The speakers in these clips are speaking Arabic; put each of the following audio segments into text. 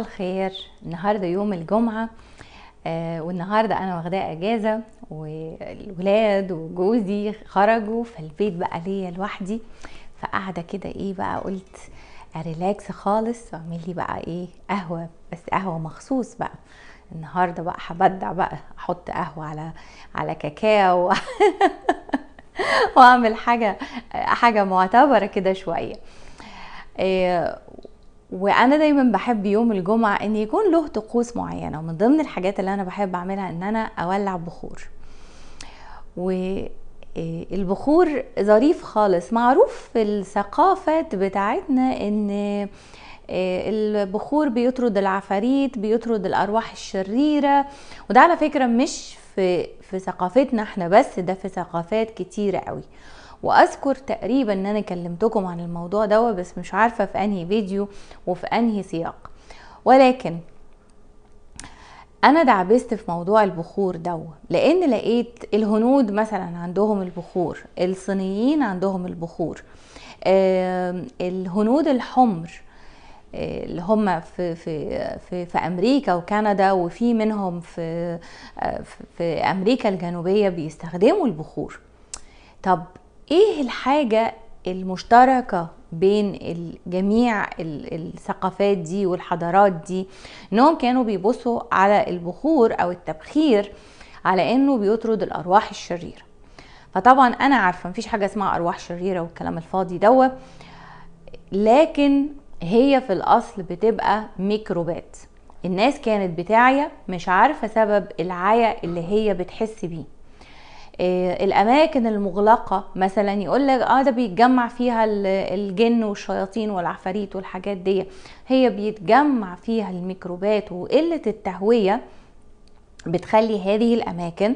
الخير النهارده يوم الجمعه آه والنهارده انا واخداه اجازه والولاد وجوزي خرجوا فالبيت بقى ليا لوحدي فقاعده كده ايه بقى قلت اريلاكس خالص واعمل لي بقى ايه قهوه بس قهوه مخصوص بقى النهارده بقى هبدع بقى احط قهوه على على كاكاو واعمل حاجه حاجه معتبره كده شويه آه، وانا دايما بحب يوم الجمعه ان يكون له طقوس معينه ومن ضمن الحاجات اللي انا بحب اعملها ان انا اولع بخور والبخور آه، ظريف خالص معروف في الثقافه بتاعتنا ان آه، البخور بيطرد العفاريت بيطرد الارواح الشريره وده على فكره مش في في ثقافتنا احنا بس ده في ثقافات كتيره قوي واذكر تقريبا ان انا كلمتكم عن الموضوع ده بس مش عارفه في انهي فيديو وفي انهي سياق ولكن انا دعبست في موضوع البخور ده لان لقيت الهنود مثلا عندهم البخور الصينيين عندهم البخور الهنود الحمر آه، اللي هم في في في في امريكا وكندا وفي منهم في آه، في امريكا الجنوبيه بيستخدموا البخور طب ايه الحاجه المشتركه بين جميع الثقافات دي والحضارات دي انهم كانوا بيبصوا على البخور او التبخير على انه بيطرد الارواح الشريره فطبعا انا عارفه مفيش حاجه اسمها ارواح شريره والكلام الفاضي دوت لكن هي في الاصل بتبقى ميكروبات الناس كانت بتاعية مش عارفه سبب العيا اللي هي بتحس بيه آه، الاماكن المغلقه مثلا يقول لك اه ده بيتجمع فيها الجن والشياطين والعفاريت والحاجات دي هي بيتجمع فيها الميكروبات وقله التهويه بتخلي هذه الاماكن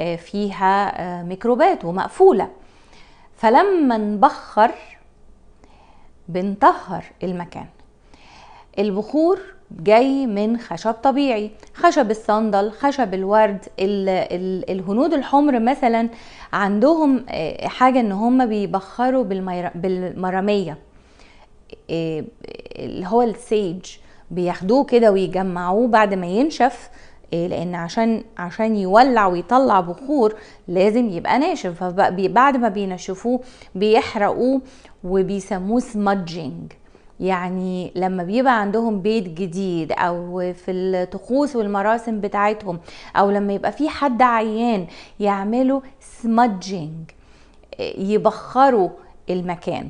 آه، فيها آه، ميكروبات ومقفوله فلما نبخر بنطهر المكان البخور جاي من خشب طبيعي خشب الصندل خشب الورد الـ الـ الهنود الحمر مثلا عندهم آه، حاجة ان هم بيبخروا بالمرامية آه، اللي هو السيج بياخدوه كده ويجمعوه بعد ما ينشف آه، لان عشان عشان يولع ويطلع بخور لازم يبقى ناشف فبعد ما بينشفوه بيحرقوه وبيسموه سمادجنج يعني لما بيبقى عندهم بيت جديد او في الطقوس والمراسم بتاعتهم او لما يبقى في حد عيان يعملوا سمادجينج يبخروا المكان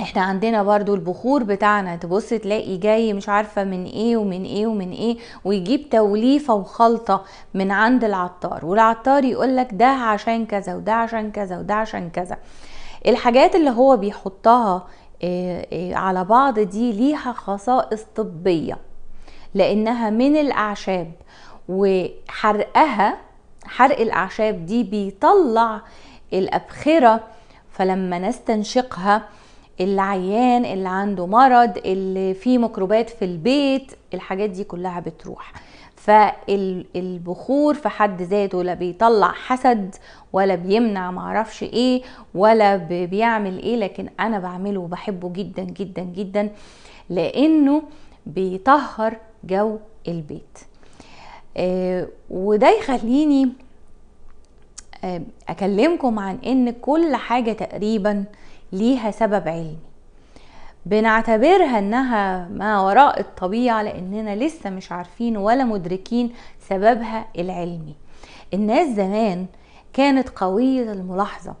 احنا عندنا برضو البخور بتاعنا تبص تلاقي جاي مش عارفة من ايه ومن ايه ومن ايه ويجيب توليفة وخلطة من عند العطار والعطار يقولك ده عشان كذا وده عشان كذا وده عشان كذا الحاجات اللي هو بيحطها إيه، إيه، على بعض دي ليها خصائص طبية لأنها من الأعشاب وحرقها حرق الأعشاب دي بيطلع الأبخرة فلما نستنشقها اللي عيان اللي عنده مرض اللي فيه ميكروبات في البيت الحاجات دي كلها بتروح فالبخور في حد ذاته لا بيطلع حسد ولا بيمنع معرفش ايه ولا بيعمل ايه لكن انا بعمله وبحبه جدا جدا جدا لانه بيطهر جو البيت آه، وده يخليني آه، اكلمكم عن ان كل حاجه تقريبا ليها سبب علمي بنعتبرها انها ما وراء الطبيعه لاننا لسه مش عارفين ولا مدركين سببها العلمي الناس زمان كانت قويه الملاحظه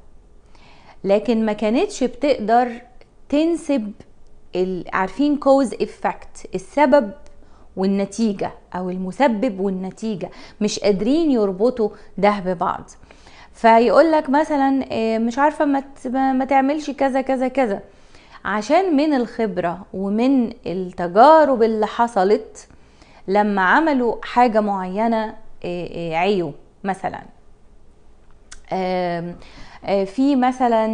لكن ما كانتش بتقدر تنسب عارفين كوز افكت السبب والنتيجه او المسبب والنتيجه مش قادرين يربطوا ده ببعض فيقول لك مثلا آه، مش عارفه ما تعملش كذا كذا كذا عشان من الخبره ومن التجارب اللي حصلت لما عملوا حاجه معينه آه، آه، عيو مثلا في مثلا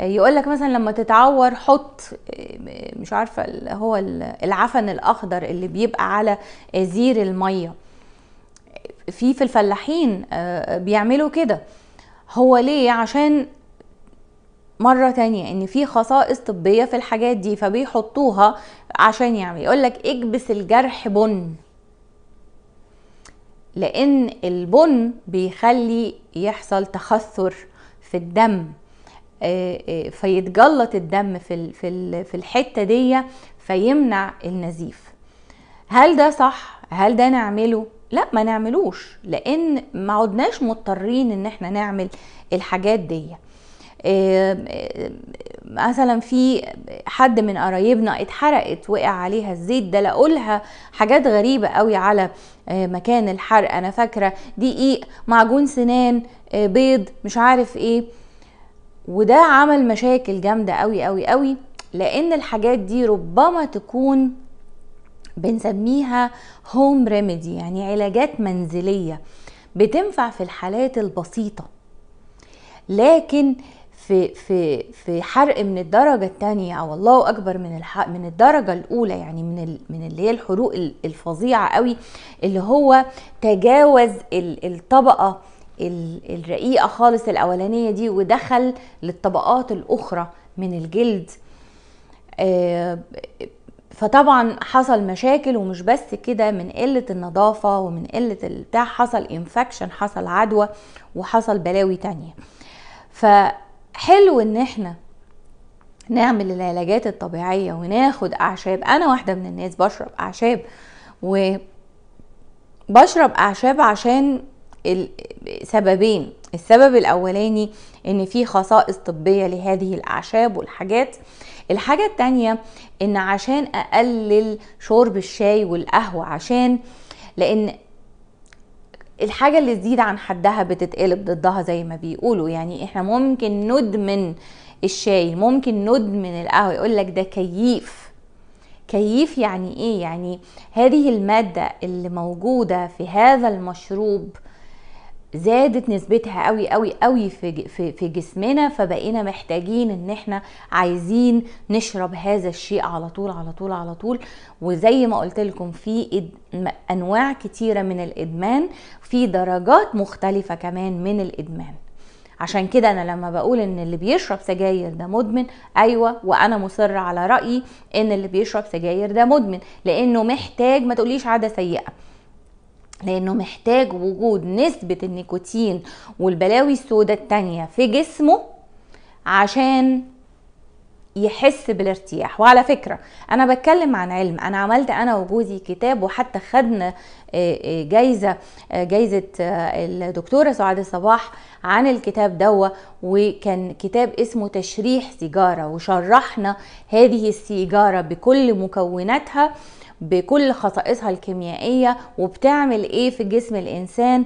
يقول لك مثلا لما تتعور حط مش عارفه هو العفن الاخضر اللي بيبقى على زير الميه في في الفلاحين آه، آه، بيعملوا كده هو ليه عشان مرة تانية ان في خصائص طبية في الحاجات دي فبيحطوها عشان يعمل يقولك اكبس الجرح بن لان البن بيخلي يحصل تخثر في الدم آه، فيتجلط الدم في في الحته دي فيمنع النزيف هل ده صح هل ده نعمله لا ما نعملوش لان ما عدناش مضطرين ان احنا نعمل الحاجات دي آه، آه، مثلا في حد من قرايبنا اتحرقت وقع عليها الزيت ده لقولها حاجات غريبة قوي على آه، مكان الحرق انا فاكرة دقيق إيه؟ معجون سنان بيض مش عارف ايه وده عمل مشاكل جامدة قوي قوي قوي لان الحاجات دي ربما تكون بنسميها هوم ريميدي يعني علاجات منزليه بتنفع في الحالات البسيطه لكن في في في حرق من الدرجه الثانيه او الله اكبر من الحق من الدرجه الاولى يعني من من اللي هي الحروق الفظيعه قوي اللي هو تجاوز الطبقه الرقيقه خالص الاولانيه دي ودخل للطبقات الاخرى من الجلد آه، فطبعا حصل مشاكل ومش بس كده من قلة النظافة ومن قلة البتاع حصل انفكشن حصل عدوى وحصل بلاوي تانية فحلو ان احنا نعمل العلاجات الطبيعية وناخد اعشاب انا واحدة من الناس بشرب اعشاب و بشرب اعشاب عشان سببين السبب الاولاني ان في خصائص طبيه لهذه الاعشاب والحاجات الحاجه التانيه ان عشان اقلل شرب الشاي والقهوه عشان لان الحاجة اللي تزيد عن حدها بتتقلب ضدها زي ما بيقولوا يعني احنا ممكن ندمن الشاي ممكن ندمن القهوة يقولك ده كييف كييف يعني ايه يعني هذه المادة اللي موجودة في هذا المشروب زادت نسبتها قوي قوي قوي في في جسمنا فبقينا محتاجين ان احنا عايزين نشرب هذا الشيء على طول على طول على طول وزي ما قلت لكم في انواع كتيره من الادمان في درجات مختلفه كمان من الادمان عشان كده انا لما بقول ان اللي بيشرب سجاير ده مدمن ايوه وانا مصر على رايي ان اللي بيشرب سجاير ده مدمن لانه محتاج ما تقوليش عاده سيئه لانه محتاج وجود نسبة النيكوتين والبلاوي السوداء التانية في جسمه عشان يحس بالارتياح وعلى فكرة انا بتكلم عن علم انا عملت انا وجوزي كتاب وحتى خدنا آه، آه، جايزة آه، جايزة الدكتورة سعاد صباح عن الكتاب دوا وكان كتاب اسمه تشريح سيجارة وشرحنا هذه السيجارة بكل مكوناتها بكل خصائصها الكيميائيه وبتعمل ايه في جسم الانسان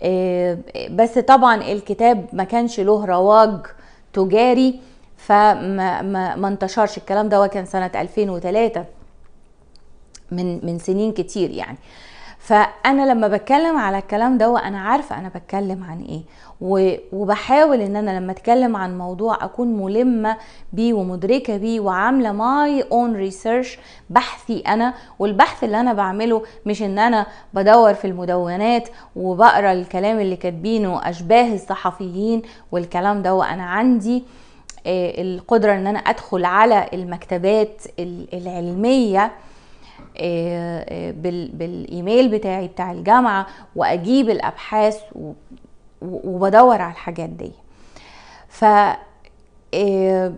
آه، بس طبعا الكتاب ما كانش له رواج تجاري فما ما, ما انتشرش الكلام ده وكان سنه 2003 من من سنين كتير يعني فانا لما بتكلم على الكلام ده وانا عارفه انا بتكلم عن ايه وبحاول ان انا لما اتكلم عن موضوع اكون ملمه بيه ومدركه بيه وعامله ماي اون ريسيرش بحثي انا والبحث اللي انا بعمله مش ان انا بدور في المدونات وبقرا الكلام اللي كاتبينه اشباه الصحفيين والكلام ده وانا عندي آه، القدره ان انا ادخل على المكتبات العلميه آه، آه، بالايميل بتاعي بتاع الجامعه واجيب الابحاث وبدور على الحاجات دي ف آه،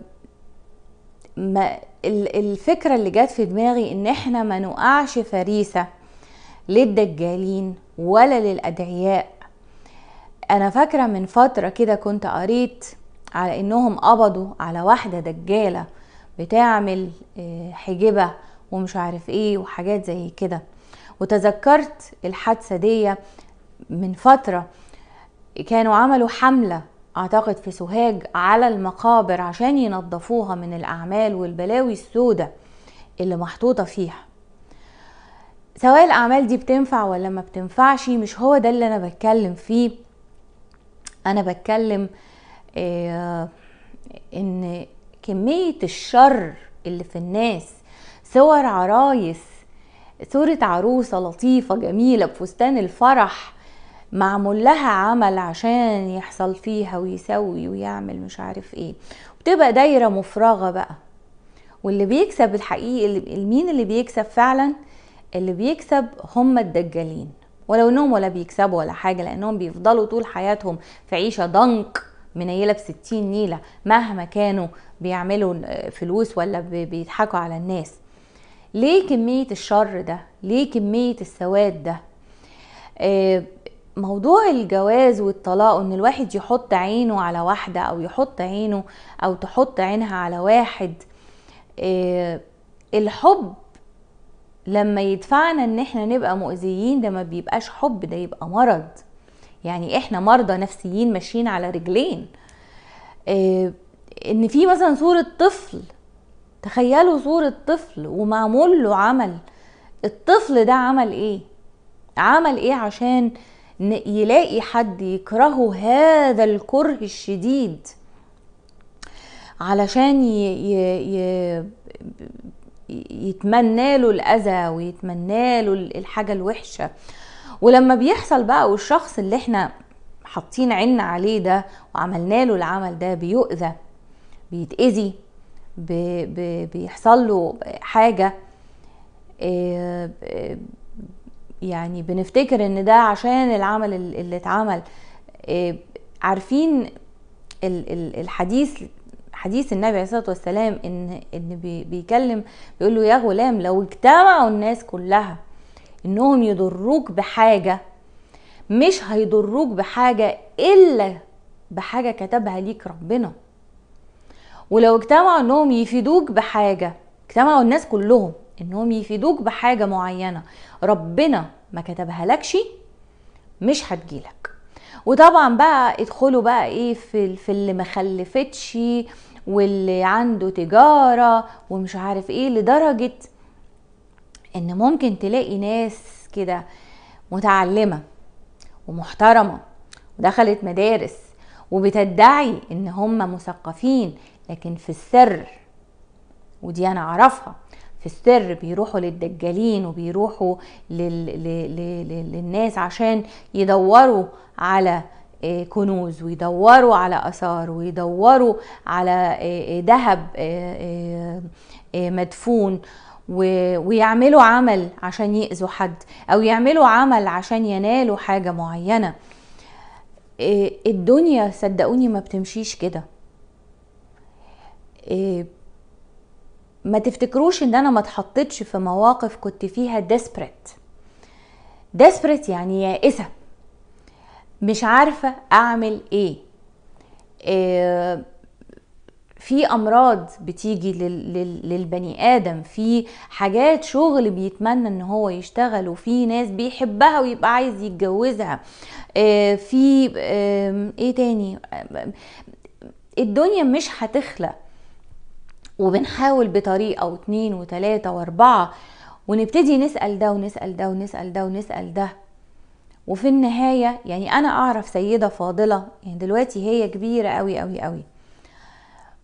ما الفكرة اللي جت في دماغي ان احنا ما نقعش فريسة للدجالين ولا للأدعياء انا فاكرة من فترة كده كنت قريت على انهم قبضوا على واحدة دجالة بتعمل آه، حجبة ومش عارف ايه وحاجات زي كده وتذكرت الحادثة دي من فترة كانوا عملوا حملة أعتقد في سوهاج على المقابر عشان ينظفوها من الأعمال والبلاوي السوداء اللي محطوطة فيها سواء الأعمال دي بتنفع ولا ما بتنفعش مش هو ده اللي أنا بتكلم فيه أنا بتكلم إيه إن كمية الشر اللي في الناس صور عرايس صورة عروسة لطيفة جميلة بفستان الفرح معمول لها عمل عشان يحصل فيها ويسوي ويعمل مش عارف ايه وتبقى دايره مفرغه بقى واللي بيكسب الحقيقي مين اللي بيكسب فعلا اللي بيكسب هم الدجالين ولو انهم ولا بيكسبوا ولا حاجه لانهم بيفضلوا طول حياتهم في عيشه ضنك منيله ب 60 نيله مهما كانوا بيعملوا فلوس ولا بيضحكوا على الناس ليه كميه الشر ده ليه كميه السواد ده آه موضوع الجواز والطلاق ان الواحد يحط عينه على واحدة او يحط عينه او تحط عينها على واحد آه، الحب لما يدفعنا ان احنا نبقى مؤذيين ده ما بيبقاش حب ده يبقى مرض يعني احنا مرضى نفسيين ماشيين على رجلين آه، ان في مثلا صورة طفل تخيلوا صورة طفل ومعمول له عمل الطفل ده عمل ايه عمل ايه عشان يلاقي حد يكرهه هذا الكره الشديد علشان ي... ي... ي... يتمنى له الاذى ويتمنى له الحاجه الوحشه ولما بيحصل بقى والشخص اللي احنا حاطين عنا عليه ده وعملنا له العمل ده بيؤذى بيتاذي بيحصل له حاجه آه، آه، يعني بنفتكر ان ده عشان العمل اللي اتعمل آه، عارفين الحديث حديث النبي عليه الصلاه والسلام ان ان بيكلم بيقول له يا غلام لو اجتمعوا الناس كلها انهم يضروك بحاجه مش هيضروك بحاجه الا بحاجه كتبها ليك ربنا ولو اجتمعوا انهم يفيدوك بحاجه اجتمعوا الناس كلهم انهم يفيدوك بحاجه معينه ربنا ما كتبها لكش مش هتجيلك وطبعا بقى ادخلوا بقى ايه في, في اللي ما خلفتش واللي عنده تجاره ومش عارف ايه لدرجه ان ممكن تلاقي ناس كده متعلمه ومحترمه ودخلت مدارس وبتدعي ان هم مثقفين لكن في السر ودي انا اعرفها في السر بيروحوا للدجالين وبيروحوا لل... للناس عشان يدوروا على آه، كنوز ويدوروا على اثار ويدوروا على آه، آه، ذهب مدفون ويعملوا عمل عشان يأذوا حد او يعملوا عمل عشان ينالوا حاجه معينه الدنيا صدقوني ما بتمشيش كده ما تفتكروش ان انا ما اتحطتش في مواقف كنت فيها ديسبريت ديسبريت يعني يائسه مش عارفه اعمل ايه, إيه في امراض بتيجي للبني ادم في حاجات شغل بيتمنى ان هو يشتغل وفي ناس بيحبها ويبقى عايز يتجوزها آه، في ايه تاني الدنيا مش هتخلق وبنحاول بطريقه واتنين وتلاته واربعه ونبتدي نسال ده ونسال ده ونسال ده ونسال ده وفي النهايه يعني انا اعرف سيده فاضله يعني دلوقتي هي كبيره قوي قوي قوي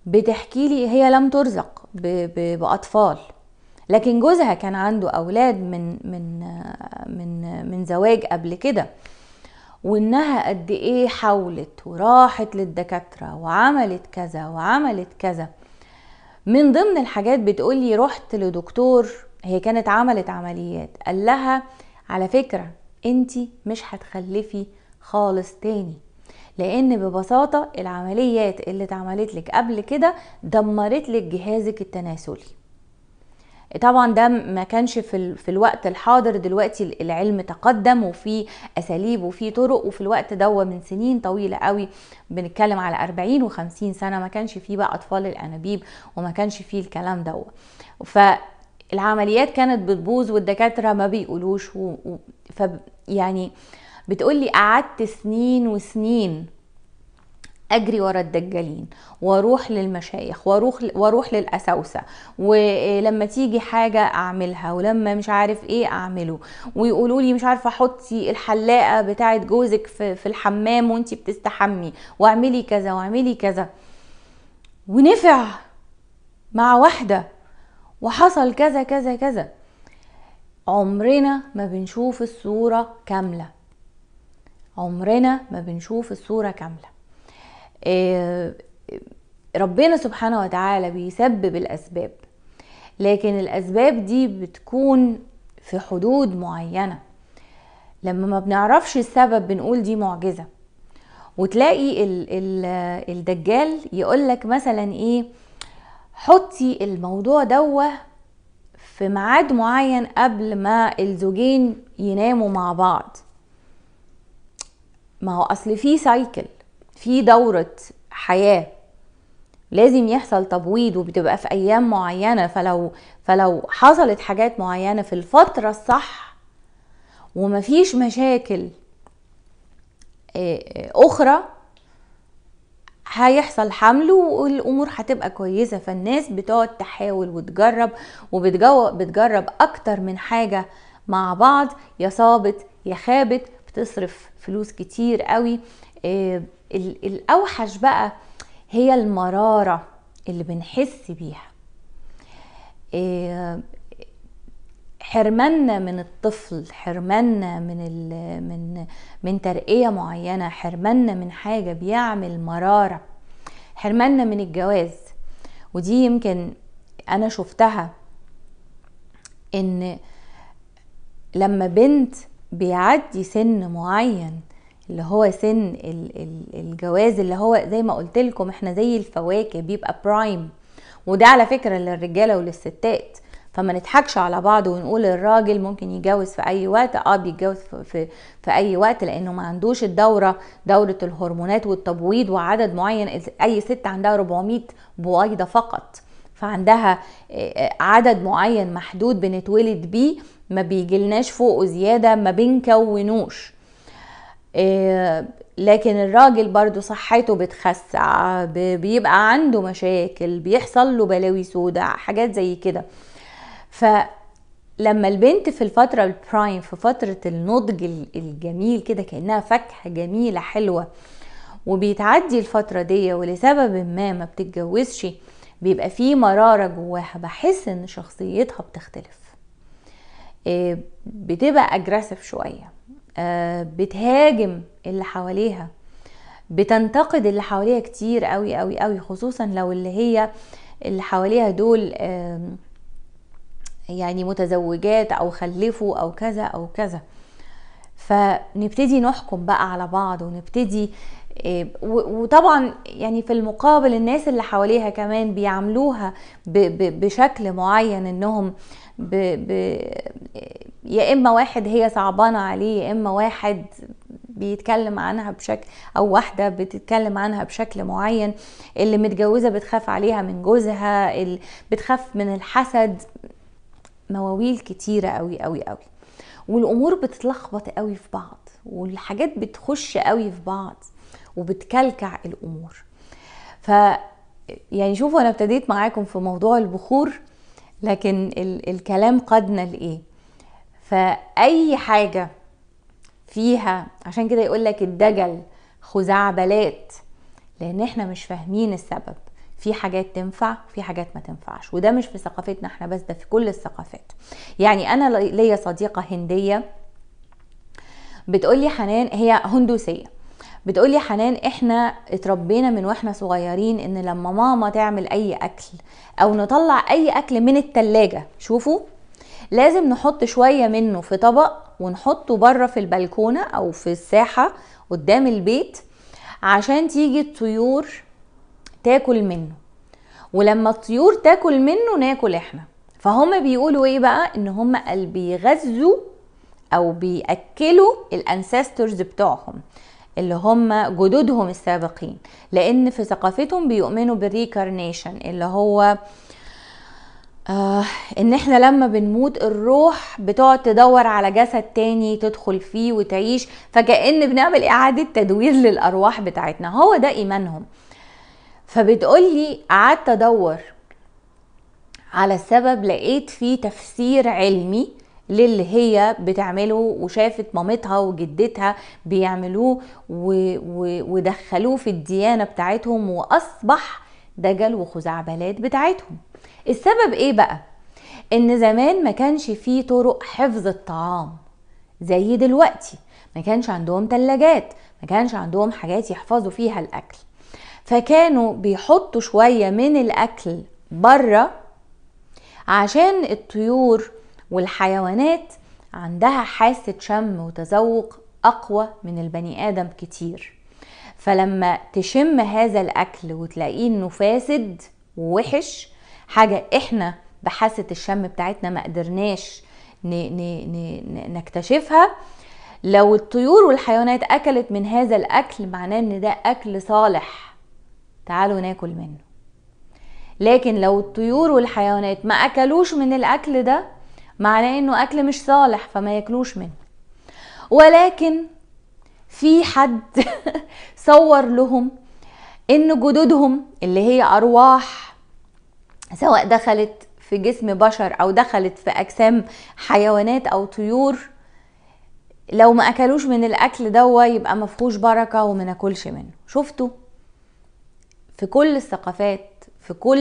بتحكي لي هي لم ترزق بـ بـ باطفال لكن جوزها كان عنده اولاد من من من من زواج قبل كده وانها قد ايه حاولت وراحت للدكاتره وعملت كذا وعملت كذا من ضمن الحاجات بتقولي رحت لدكتور هي كانت عملت عمليات قال لها على فكرة انت مش هتخلفي خالص تاني لان ببساطة العمليات اللي اتعملت لك قبل كده دمرت لك جهازك التناسلي طبعا ده ما كانش في, ال... في الوقت الحاضر دلوقتي العلم تقدم وفي اساليب وفي طرق وفي الوقت دو من سنين طويله قوي بنتكلم على 40 و50 سنه ما كانش فيه بقى اطفال الانابيب وما كانش فيه الكلام دو ف العمليات كانت بتبوظ والدكاترة ما بيقولوش و... و... ف... يعني بتقولي قعدت سنين وسنين اجري ورا الدجالين واروح للمشايخ واروح واروح للاساوسه ولما تيجي حاجه اعملها ولما مش عارف ايه اعمله ويقولوا لي مش عارفه حطي الحلاقه بتاعه جوزك في, في الحمام وانت بتستحمي واعملي كذا واعملي كذا ونفع مع واحده وحصل كذا كذا كذا عمرنا ما بنشوف الصوره كامله عمرنا ما بنشوف الصوره كامله آه، ربنا سبحانه وتعالى بيسبب الأسباب لكن الأسباب دي بتكون في حدود معينة لما ما بنعرفش السبب بنقول دي معجزة وتلاقي ال الدجال يقولك مثلا ايه حطي الموضوع دوه في ميعاد معين قبل ما الزوجين يناموا مع بعض ما هو اصل في سايكل في دوره حياه لازم يحصل تبويض وبتبقى في ايام معينه فلو فلو حصلت حاجات معينه في الفتره الصح ومفيش مشاكل آه، آه، اخرى هيحصل حمل والامور هتبقى كويسه فالناس بتقعد تحاول وتجرب وبتجرب اكتر من حاجه مع بعض يا صابت يا خابت بتصرف فلوس كتير قوي آه، الأوحش بقى هي المرارة اللي بنحس بيها آه، حرماننا من الطفل حرماننا من من من ترقيه معينه حرماننا من حاجه بيعمل مراره حرماننا من الجواز ودي يمكن انا شفتها ان لما بنت بيعدي سن معين اللي هو سن الجواز اللي هو زي ما قلت لكم احنا زي الفواكه بيبقى برايم وده على فكره للرجاله وللستات فما نضحكش على بعض ونقول الراجل ممكن يتجوز في اي وقت اه بيتجوز في, في, اي وقت لانه ما عندوش الدوره دوره الهرمونات والتبويض وعدد معين اي ست عندها 400 بويضه فقط فعندها آه، عدد معين محدود بنتولد بيه ما بيجيلناش فوقه زياده ما بنكونوش إيه، لكن الراجل برضو صحته بتخسع بيبقى عنده مشاكل بيحصل له بلاوي سوداء حاجات زي كده فلما البنت في الفترة البرايم في فترة النضج الجميل كده كأنها فاكهة جميلة حلوة وبيتعدي الفترة دي ولسبب ما ما بتتجوزش بيبقى فيه مرارة جواها بحس ان شخصيتها بتختلف إيه، بتبقى اجريسيف شويه آه، بتهاجم اللي حواليها بتنتقد اللي حواليها كتير قوي قوي قوي خصوصا لو اللي هي اللي حواليها دول يعني متزوجات او خلفوا او كذا او كذا فنبتدي نحكم بقى على بعض ونبتدي آه، وطبعا يعني في المقابل الناس اللي حواليها كمان بيعاملوها بشكل معين انهم ب... ب... يا اما واحد هي صعبانه عليه يا اما واحد بيتكلم عنها بشكل او واحده بتتكلم عنها بشكل معين اللي متجوزه بتخاف عليها من جوزها اللي بتخاف من الحسد مواويل كتيره قوي قوي قوي والامور بتتلخبط قوي في بعض والحاجات بتخش قوي في بعض وبتكلكع الامور ف يعني شوفوا انا ابتديت معاكم في موضوع البخور لكن ال الكلام قادنا لايه فاي حاجه فيها عشان كده يقول لك الدجل خزعبلات لان احنا مش فاهمين السبب في حاجات تنفع في حاجات ما تنفعش وده مش في ثقافتنا احنا بس ده في كل الثقافات يعني انا ليا صديقه هنديه بتقولي حنان هي هندوسيه بتقولي حنان احنا اتربينا من واحنا صغيرين ان لما ماما تعمل اي اكل او نطلع اي اكل من التلاجة شوفوا لازم نحط شوية منه في طبق ونحطه بره في البلكونة او في الساحة قدام البيت عشان تيجي الطيور تاكل منه ولما الطيور تاكل منه ناكل احنا فهم بيقولوا ايه بقى ان هم بيغذوا او بياكلوا الانسسترز بتوعهم اللي هم جدودهم السابقين لان في ثقافتهم بيؤمنوا بالريكارنيشن اللي هو آه ان احنا لما بنموت الروح بتقعد تدور على جسد تاني تدخل فيه وتعيش فكأن بنعمل اعادة تدوير للارواح بتاعتنا هو ده ايمانهم فبتقولي قعدت ادور على السبب لقيت فيه تفسير علمي للي هي بتعمله وشافت مامتها وجدتها بيعملوه و... و... ودخلوه في الديانه بتاعتهم واصبح دجل وخزعبلات بتاعتهم السبب ايه بقى ان زمان ما كانش فيه طرق حفظ الطعام زي دلوقتي ما كانش عندهم تلاجات ما كانش عندهم حاجات يحفظوا فيها الاكل فكانوا بيحطوا شويه من الاكل بره عشان الطيور والحيوانات عندها حاسة شم وتذوق أقوى من البني آدم كتير فلما تشم هذا الأكل وتلاقيه إنه فاسد ووحش حاجة إحنا بحاسة الشم بتاعتنا ما قدرناش نكتشفها لو الطيور والحيوانات أكلت من هذا الأكل معناه إن ده أكل صالح تعالوا ناكل منه لكن لو الطيور والحيوانات ما أكلوش من الأكل ده معناه انه اكل مش صالح فما ياكلوش منه ولكن في حد صور لهم ان جدودهم اللي هي ارواح سواء دخلت في جسم بشر او دخلت في اجسام حيوانات او طيور لو ما اكلوش من الاكل دوا يبقى مفهوش بركه وما ناكلش منه شفتوا في كل الثقافات في كل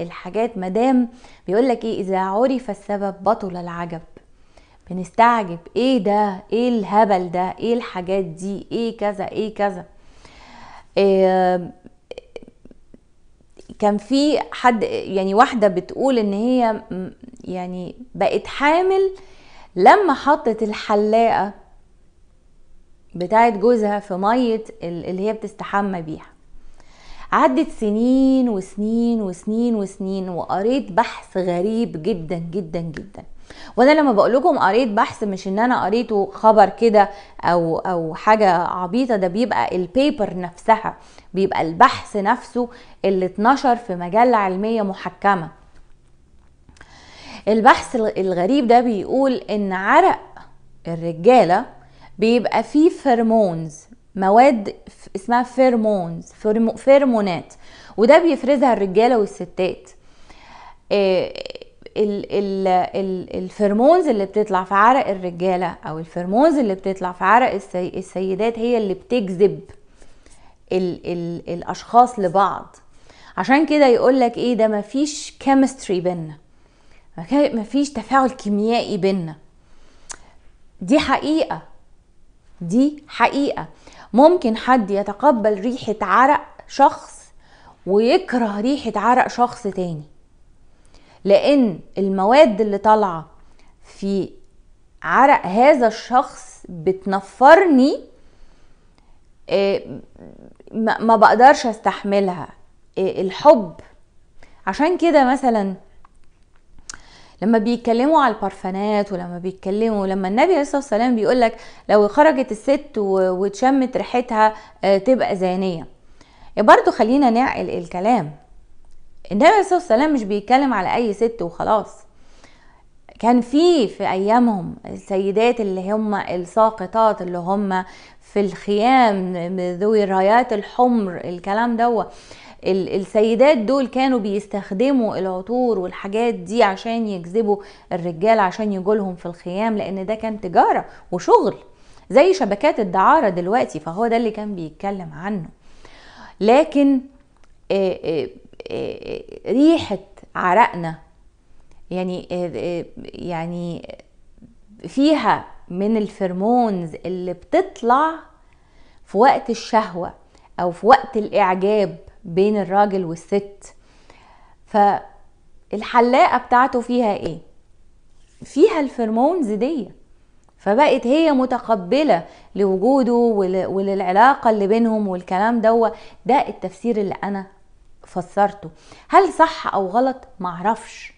الحاجات مدام بيقول لك ايه اذا عرف السبب بطل العجب بنستعجب ايه ده ايه الهبل ده ايه الحاجات دي ايه كذا ايه كذا كان في حد يعني واحده بتقول ان هي يعني بقت حامل لما حطت الحلاقه بتاعت جوزها في ميه اللي هي بتستحمى بيها عدت سنين وسنين وسنين وسنين وقريت بحث غريب جدا جدا جدا وانا لما بقول لكم قريت بحث مش ان انا قريته خبر كده او او حاجه عبيطه ده بيبقى البيبر نفسها بيبقى البحث نفسه اللي اتنشر في مجله علميه محكمه البحث الغريب ده بيقول ان عرق الرجاله بيبقى فيه فيرمونز مواد اسمها فيرمونز فيرمونات وده بيفرزها الرجاله والستات آه، الفيرمونز اللي بتطلع في عرق الرجاله او الفيرمونز اللي بتطلع في عرق السيدات هي اللي بتجذب الاشخاص لبعض عشان كده يقول لك ايه ده مفيش كيمستري بينا مفيش تفاعل كيميائي بينا دي حقيقه دي حقيقة ممكن حد يتقبل ريحة عرق شخص ويكره ريحة عرق شخص تاني لأن المواد اللي طالعة في عرق هذا الشخص بتنفرني آه، ما بقدرش استحملها آه، الحب عشان كده مثلا لما بيتكلموا على البارفانات ولما بيتكلموا لما النبي عليه الصلاه والسلام بيقول لك لو خرجت الست وتشمت ريحتها آه، تبقى زانيه إيه، برضو خلينا نعقل الكلام النبي عليه الصلاه والسلام مش بيتكلم على اي ست وخلاص كان في في ايامهم السيدات اللي هم الساقطات اللي هم في الخيام ذوي الرايات الحمر الكلام دوت السيدات دول كانوا بيستخدموا العطور والحاجات دي عشان يجذبوا الرجال عشان يجولهم في الخيام لان ده كان تجاره وشغل زي شبكات الدعاره دلوقتي فهو ده اللي كان بيتكلم عنه لكن آه، آه، آه، ريحه عرقنا يعني يعني فيها من الفرمونز اللي بتطلع في وقت الشهوه او في وقت الاعجاب بين الراجل والست فالحلاقه بتاعته فيها ايه فيها الفرمونز دي فبقت هي متقبله لوجوده وللعلاقه اللي بينهم والكلام دو ده التفسير اللي انا فسرته هل صح او غلط معرفش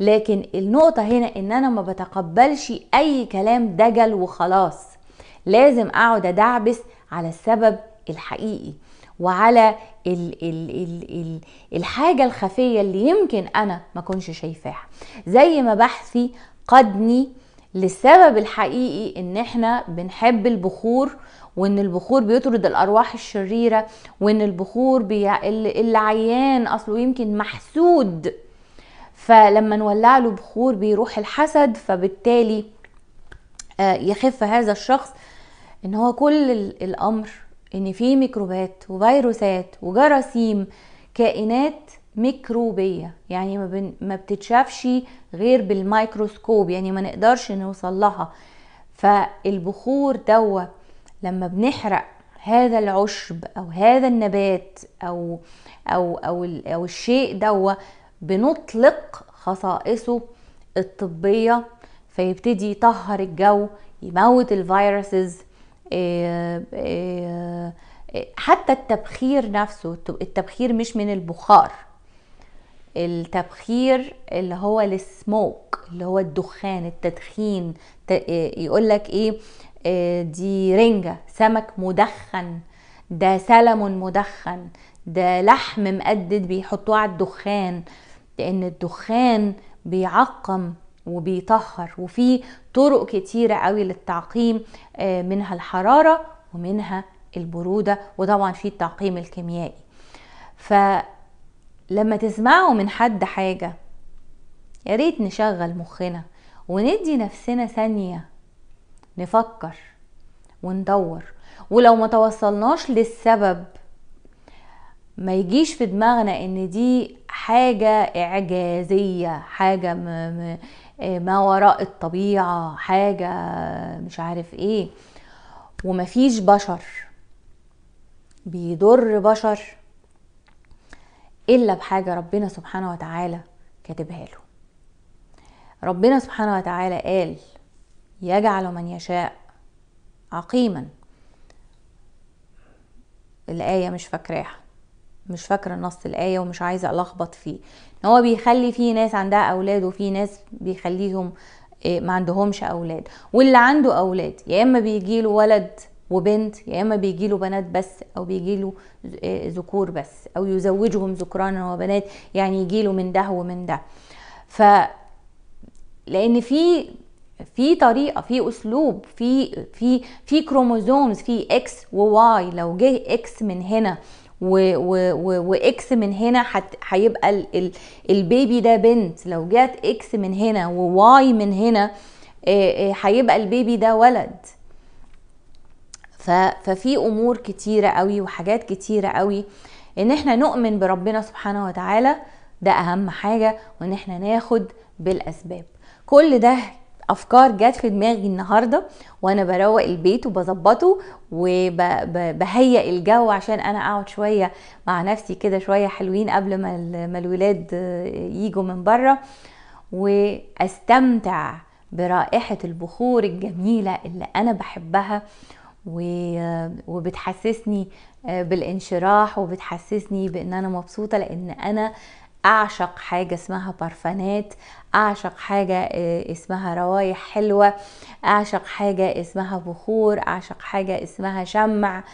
لكن النقطة هنا ان انا ما بتقبلش اي كلام دجل وخلاص لازم اقعد ادعبس على السبب الحقيقي وعلى ال ال ال الـ الحاجة الخفية اللي يمكن أنا ما كنش شايفاها زي ما بحثي قدني للسبب الحقيقي ان احنا بنحب البخور وان البخور بيطرد الارواح الشريره وان البخور بي... اللي عيان اصله يمكن محسود فلما نولع له بخور بيروح الحسد فبالتالي آه، يخف هذا الشخص ان هو كل الامر ان في ميكروبات وفيروسات وجراثيم كائنات ميكروبية يعني ما, بن... ما بتتشافش غير بالمايكروسكوب يعني ما نقدرش نوصل لها فالبخور دوا لما بنحرق هذا العشب او هذا النبات او او او, أو الشيء دوا بنطلق خصائصه الطبية فيبتدي يطهر الجو يموت الفيروسز حتى التبخير نفسه التبخير مش من البخار التبخير اللي هو السموك اللي هو الدخان التدخين يقول لك ايه دي رنجة سمك مدخن ده سلم مدخن ده لحم مقدد بيحطوه على الدخان لان الدخان بيعقم وبيطهر وفي طرق كتيرة قوي للتعقيم آه، منها الحرارة ومنها البرودة وطبعا في التعقيم الكيميائي فلما تسمعوا من حد حاجة يا ريت نشغل مخنا وندي نفسنا ثانية نفكر وندور ولو ما توصلناش للسبب ما يجيش في دماغنا ان دي حاجة اعجازية حاجة م... م... آه، ما وراء الطبيعة حاجة مش عارف ايه ومفيش بشر بيضر بشر الا بحاجة ربنا سبحانه وتعالى كاتبها له ربنا سبحانه وتعالى قال يجعل من يشاء عقيما الآية مش فاكراها مش فاكره نص الايه ومش عايزه الخبط فيه هو بيخلي فيه ناس عندها اولاد وفي ناس بيخليهم إيه، ما عندهمش اولاد واللي عنده اولاد يا اما بيجي له ولد وبنت يا اما بيجي له بنات بس او بيجي له إيه، ذكور بس او يزوجهم ذكرانا وبنات يعني يجي له من ده ومن ده ف لان في في طريقه في اسلوب في في في كروموزومز في اكس وواي لو جه اكس من هنا و و واكس من هنا هيبقى ال ال البيبي ده بنت لو جت اكس من هنا وواي من هنا آه، آه، هيبقى البيبي ده ولد ففي امور كتيره قوي وحاجات كتيره قوي ان احنا نؤمن بربنا سبحانه وتعالى ده اهم حاجه وان احنا ناخد بالاسباب كل ده افكار جت في دماغي النهارده وانا بروق البيت وبظبطه وبهيئ الجو عشان انا اقعد شويه مع نفسي كده شويه حلوين قبل ما ما الولاد يجوا من بره واستمتع برائحه البخور الجميله اللي انا بحبها وبتحسسني بالانشراح وبتحسسني بان انا مبسوطه لان انا اعشق حاجه اسمها برفانات اعشق حاجه آه، اسمها روايح حلوه اعشق حاجه اسمها بخور اعشق حاجه اسمها شمع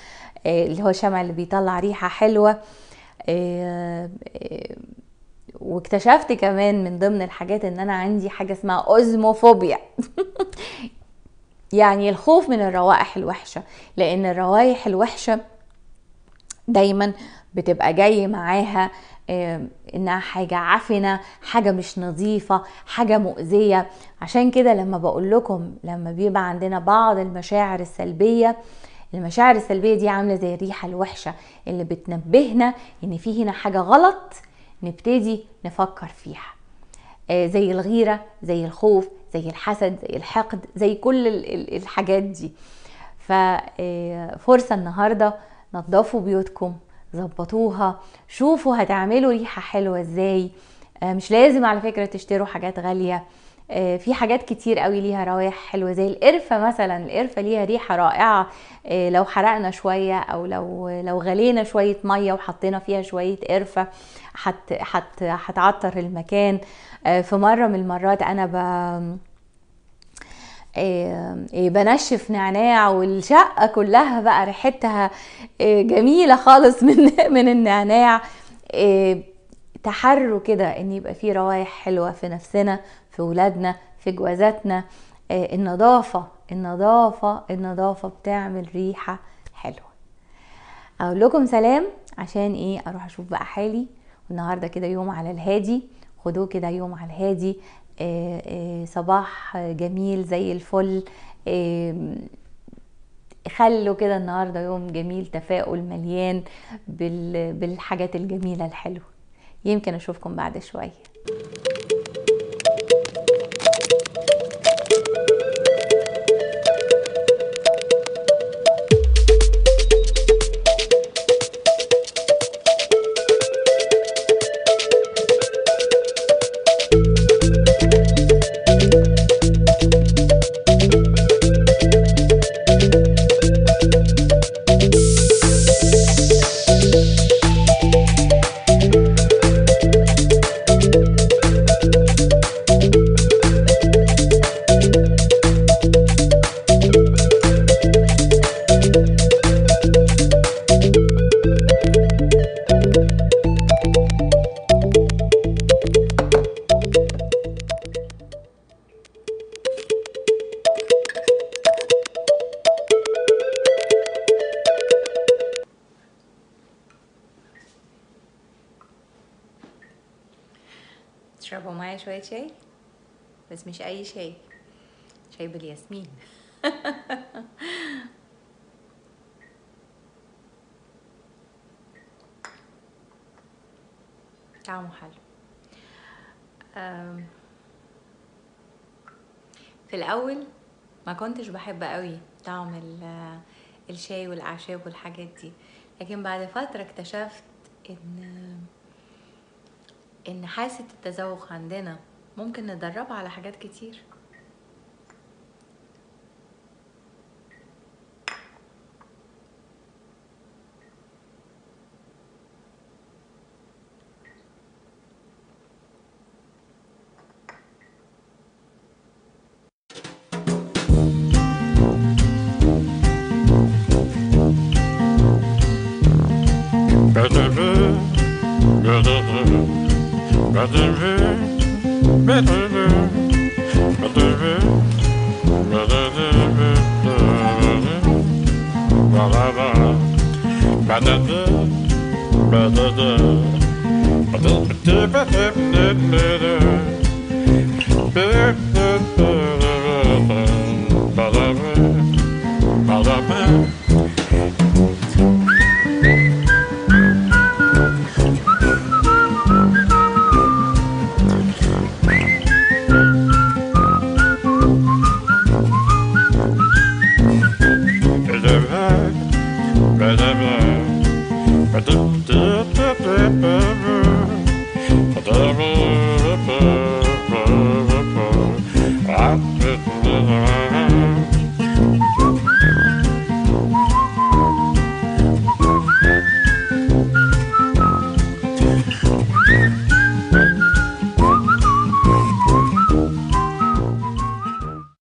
آه، اللي هو شمع اللي بيطلع ريحه حلوه آه، واكتشفت كمان من ضمن الحاجات ان انا عندي حاجه اسمها اوزموفوبيا يعني الخوف من الروائح الوحشه لان الروائح الوحشه دايما بتبقى جاي معاها انها حاجه عفنه حاجه مش نظيفه حاجه مؤذيه عشان كده لما بقول لكم لما بيبقى عندنا بعض المشاعر السلبيه المشاعر السلبيه دي عامله زي الريحه الوحشه اللي بتنبهنا ان في هنا حاجه غلط نبتدي نفكر فيها آه، زي الغيره زي الخوف زي الحسد زي الحقد زي كل الحاجات دي ففرصه آه، النهارده نظفوا بيوتكم ظبطوها شوفوا هتعملوا ريحه حلوه ازاي آه، مش لازم على فكره تشتروا حاجات غاليه آه، في حاجات كتير قوي ليها روايح حلوه زي القرفه مثلا القرفه ليها ريحه رائعه آه، لو حرقنا شويه او لو لو غلينا شويه ميه وحطينا فيها شويه قرفه هتعطر المكان في مره من المرات انا إيه، بنشف نعناع والشقه كلها بقى ريحتها إيه، جميله خالص من من النعناع إيه، تحروا كده ان يبقى في روايح حلوه في نفسنا في ولادنا في جوازاتنا النظافه النظافه النظافه بتعمل ريحه حلوه اقول لكم سلام عشان ايه اروح اشوف بقى حالي والنهارده كده يوم على الهادي خدوه كده يوم على الهادي صباح جميل زي الفل خلوا كده النهارده يوم جميل تفاؤل مليان بالحاجات الجميله الحلوه يمكن اشوفكم بعد شويه تشربوا معايا شوية شاي بس مش أي شاي شاي بالياسمين طعمه حلو في الأول ما كنتش بحب قوي طعم الشاي والأعشاب والحاجات دي لكن بعد فترة اكتشفت ان ان حاسه التذوق عندنا ممكن ندربها على حاجات كتير da da da da da